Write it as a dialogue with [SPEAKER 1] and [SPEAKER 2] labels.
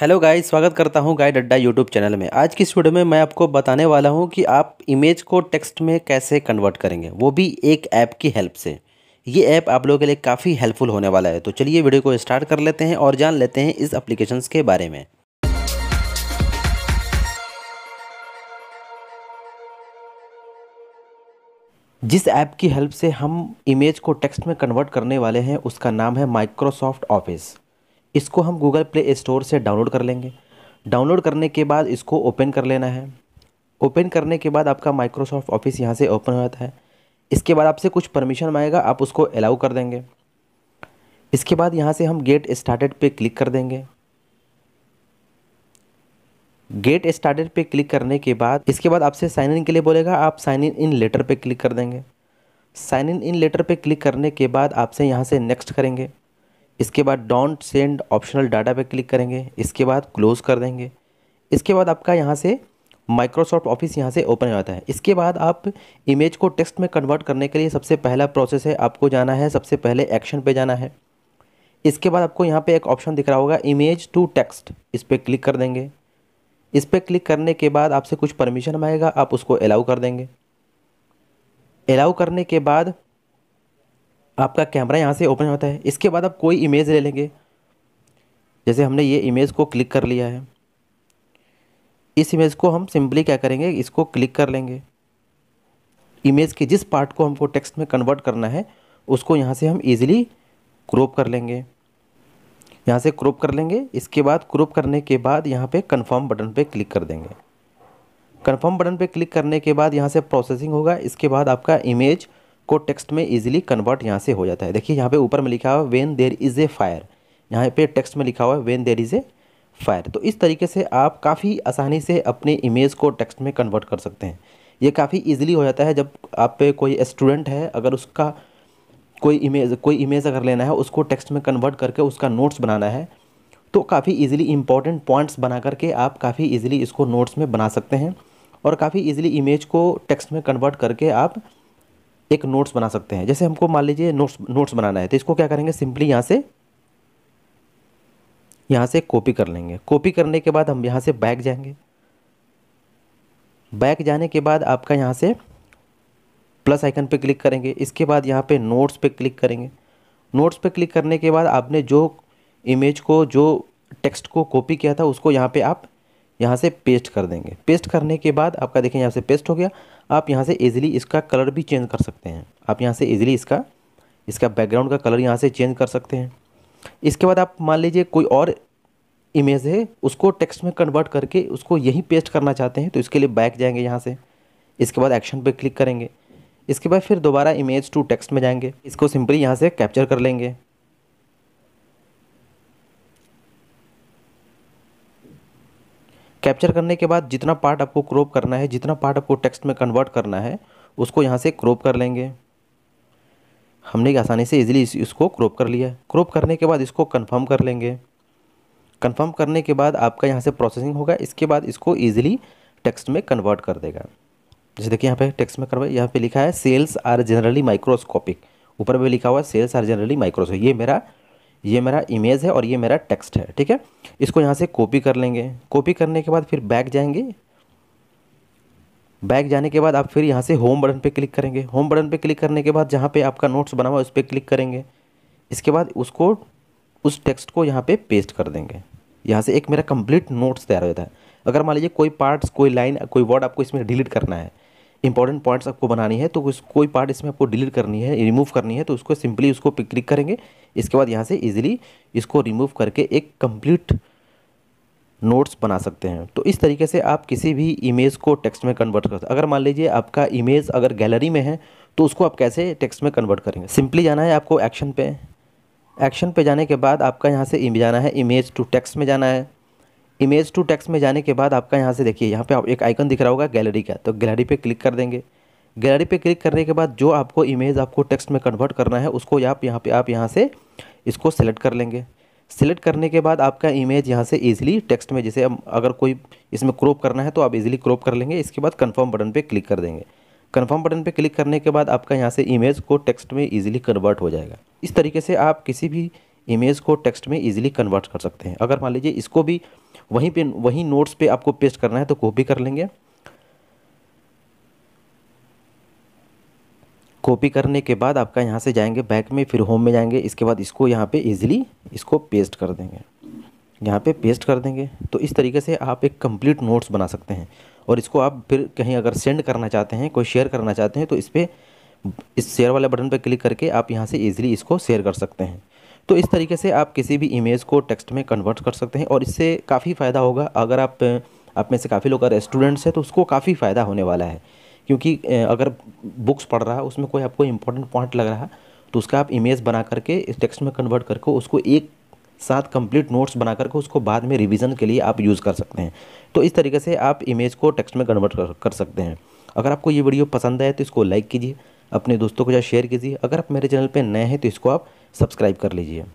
[SPEAKER 1] hello guys स्वागत करता हूं गाइड अड्डा यूट्यूब चैनल में आज की इस वीडियो में मैं आपको बताने वाला हूं कि आप इमेज को टेक्स्ट में कैसे कन्वर्ट करेंगे वो भी एक ऐप की हेल्प से ये ऐप आप लोगों के लिए काफ़ी हेल्पफुल होने वाला है तो चलिए वीडियो को स्टार्ट कर लेते हैं और जान लेते हैं इस अप्लीकेशन के बारे में जिस ऐप की हेल्प से हम इमेज को टेक्स्ट में कन्वर्ट करने वाले हैं उसका नाम है माइक्रोसॉफ्ट ऑफिस इसको हम गूगल प्ले स्टोर से डाउनलोड कर लेंगे डाउनलोड करने के बाद इसको ओपन कर लेना है ओपन करने के बाद आपका माइक्रोसॉफ्ट ऑफिस यहाँ से ओपन हो जाता है इसके बाद आपसे कुछ परमिशन मांगेगा आप उसको अलाउ कर देंगे इसके बाद यहाँ से हम गेट स्टार्टेड पे क्लिक कर देंगे गेट स्टार्टेड पे क्लिक करने के बाद इसके बाद आपसे साइन इन के लिए बोलेगा आप साइन इन इन लेटर पे क्लिक कर देंगे साइन इन इन लेटर पे क्लिक करने के बाद आपसे यहाँ से नेक्स्ट करेंगे इसके बाद डोंट सेंड ऑप्शनल डाटा पे क्लिक करेंगे इसके बाद क्लोज़ कर देंगे इसके बाद आपका यहाँ से माइक्रोसॉफ्ट ऑफिस यहाँ से ओपन हो जाता है इसके बाद आप इमेज को टेक्स्ट में कन्वर्ट करने के लिए सबसे पहला प्रोसेस है आपको जाना है सबसे पहले एक्शन पे जाना है इसके बाद आपको यहाँ पे एक ऑप्शन दिख रहा होगा इमेज टू टेक्स्ट इस पर क्लिक कर देंगे इस पर क्लिक करने के बाद आपसे कुछ परमिशन मांगेगा आप उसको अलाउ कर देंगे अलाउ करने के बाद आपका कैमरा यहाँ से ओपन होता है इसके बाद आप कोई इमेज ले लेंगे जैसे हमने ये इमेज को क्लिक कर लिया है इस इमेज को हम सिंपली क्या करेंगे इसको क्लिक कर लेंगे इमेज के जिस पार्ट को हमको टेक्स्ट में कन्वर्ट करना है उसको यहाँ से हम इजीली क्रॉप कर लेंगे यहाँ से क्रॉप कर लेंगे इसके बाद क्रॉप करने के बाद यहाँ पे कन्फर्म बटन पे क्लिक कर देंगे कन्फर्म बटन पे क्लिक करने के बाद यहाँ से प्रोसेसिंग होगा इसके बाद आपका इमेज को टेक्स्ट में इजीली कन्वर्ट यहाँ से हो जाता है देखिए यहाँ पे ऊपर में लिखा हुआ है when there is a fire यहाँ पे टेक्स्ट में लिखा हुआ है when there is a fire तो इस तरीके से आप काफ़ी आसानी से अपने इमेज को टेक्स्ट में कन्वर्ट कर सकते हैं ये काफ़ी ईजिली हो जाता है जब आप पे कोई स्टूडेंट है अगर उसका कोई इमेज कोई इमेज अगर लेना है उसको टेक्स्ट में कन्वर्ट करके उसका नोट्स बनाना है तो काफ़ी ईजिली इंपॉर्टेंट पॉइंट्स बना करके आप काफ़ी ईजिली इसको नोट्स में बना सकते हैं और काफ़ी ईजिली इमेज को टेक्स्ट में कन्वर्ट करके आप एक नोट्स बना सकते हैं जैसे हमको मान लीजिए नोट्स नोट्स बनाना है तो इसको क्या करेंगे सिंपली यहाँ से यहाँ से कॉपी कर लेंगे कॉपी करने के बाद हम यहाँ से बैक जाएंगे बैक जाने के बाद आपका यहाँ से प्लस आइकन पे क्लिक करेंगे इसके बाद यहाँ पे नोट्स पे क्लिक करेंगे नोट्स पे क्लिक करने के बाद आपने जो इमेज को जो टेक्स्ट को कॉपी किया था उसको यहाँ पे आप यहाँ से पेस्ट कर देंगे पेस्ट करने के बाद आपका देखें यहाँ से पेस्ट हो गया आप यहाँ से ईजिली इसका कलर भी चेंज कर सकते हैं आप यहाँ से ईजिली इसका इसका बैकग्राउंड का कलर यहाँ से चेंज कर सकते हैं इसके बाद आप मान लीजिए कोई और इमेज है उसको टेक्स्ट में कन्वर्ट करके उसको यहीं पेस्ट करना चाहते हैं तो इसके लिए बैक जाएंगे यहाँ से इसके बाद एक्शन पे क्लिक करेंगे इसके बाद फिर दोबारा इमेज टू टेक्स्ट में जाएंगे इसको सिंपली यहाँ से कैप्चर कर लेंगे कैप्चर करने के बाद जितना पार्ट आपको क्रॉप करना है जितना पार्ट आपको टेक्स्ट में कन्वर्ट करना है उसको यहाँ से क्रॉप कर लेंगे हमने आसानी से इजीली इसको क्रॉप कर लिया क्रॉप करने के बाद इसको कंफर्म कर लेंगे कंफर्म करने के बाद आपका यहाँ से प्रोसेसिंग होगा इसके बाद इसको ईजिली टेक्स्ट में कन्वर्ट कर देगा जैसे देखिए यहाँ पे टेक्स्ट में करवाए यहाँ पे लिखा है सेल्स आर जनरली माइक्रोस्कोपिक ऊपर में लिखा हुआ सेल्स आर जनरली माइक्रोस्कोप ये मेरा ये मेरा इमेज है और ये मेरा टेक्स्ट है ठीक है इसको यहाँ से कॉपी कर लेंगे कॉपी करने के बाद फिर बैक जाएंगे बैक जाने के बाद आप फिर यहाँ से होम बटन पे क्लिक करेंगे होम बटन पे क्लिक करने के बाद जहाँ पे आपका नोट्स बना हुआ है उस पर क्लिक करेंगे इसके बाद उसको उस टेक्स्ट को यहाँ पे पेस्ट कर देंगे यहाँ से एक मेरा कंप्लीट नोट्स तैयार हो जाता है अगर मान लीजिए कोई पार्ट्स कोई लाइन कोई वर्ड आपको इसमें डिलीट करना है इंपॉर्टेंट पॉइंट्स आपको बनानी है तो कोई पार्ट इसमें आपको डिलीट करनी है रिमूव करनी है तो उसको सिंपली उसको क्लिक करेंगे इसके बाद यहाँ से ईजिली इसको रिमूव करके एक कंप्लीट नोट्स बना सकते हैं तो इस तरीके से आप किसी भी इमेज को टेक्स्ट में कन्वर्ट कर सकते अगर मान लीजिए आपका इमेज अगर गैलरी में है तो उसको आप कैसे टेक्स्ट में कन्वर्ट करेंगे सिंपली जाना है आपको एक्शन पे एक्शन पे जाने के बाद आपका यहाँ से इमेज आना है इमेज टू टेक्स्ट में जाना है इमेज टू टेक्स्ट में जाने के बाद आपका यहाँ से देखिए यहाँ पे आप एक आइकन दिख रहा होगा गैलरी का तो गैलरी पे क्लिक कर देंगे गैलरी पे क्लिक करने के बाद जो आपको इमेज आपको टेक्स्ट में कन्वर्ट करना है उसको आप यहाँ पे आप यहाँ से इसको सेलेक्ट कर लेंगे सेलेक्ट करने के बाद आपका इमेज यहाँ से ईजिली टेक्स्ट में जैसे अगर कोई इसमें क्रॉप करना है तो आप ईजिली क्रॉप कर लेंगे इसके बाद कन्फर्म बटन पर क्लिक कर देंगे कन्फर्म बटन पर क्लिक करने के बाद आपका यहाँ से इमेज को टेक्स्ट में ईजिली कन्वर्ट हो जाएगा इस तरीके से आप किसी भी इमेज को टेक्स्ट में ईजिली कन्वर्ट कर सकते हैं अगर मान लीजिए इसको भी वहीं पे वहीं नोट्स पे आपको पेस्ट करना है तो कॉपी कर लेंगे कॉपी करने के बाद आपका यहाँ से जाएंगे बैक में फिर होम में जाएंगे इसके बाद इसको यहाँ पे इजीली इसको पेस्ट कर देंगे यहाँ पे पेस्ट कर देंगे तो इस तरीके से आप एक कंप्लीट नोट्स बना सकते हैं और इसको आप फिर कहीं अगर सेंड करना चाहते हैं कोई शेयर करना चाहते हैं तो इस पर इस शेयर वाले बटन पर क्लिक करके आप यहाँ से ईजिली इसको शेयर कर सकते हैं तो इस तरीके से आप किसी भी इमेज को टेक्स्ट में कन्वर्ट कर सकते हैं और इससे काफ़ी फ़ायदा होगा अगर आप आप में से काफ़ी लोग अगर स्टूडेंट्स हैं तो उसको काफ़ी फ़ायदा होने वाला है क्योंकि अगर बुक्स पढ़ रहा है उसमें कोई आपको इम्पोर्टेंट पॉइंट लग रहा है तो उसका आप इमेज बना करके इस टेक्स्ट में कन्वर्ट करके उसको एक साथ कंप्लीट नोट्स बना करके उसको बाद में रिवीजन के लिए आप यूज़ कर सकते हैं तो इस तरीके से आप इमेज को टेक्स्ट में कन्वर्ट कर, कर सकते हैं अगर आपको ये वीडियो पसंद आए तो इसको लाइक कीजिए अपने दोस्तों के साथ शेयर कीजिए अगर आप मेरे चैनल पर नए हैं तो इसको आप सब्सक्राइब कर लीजिए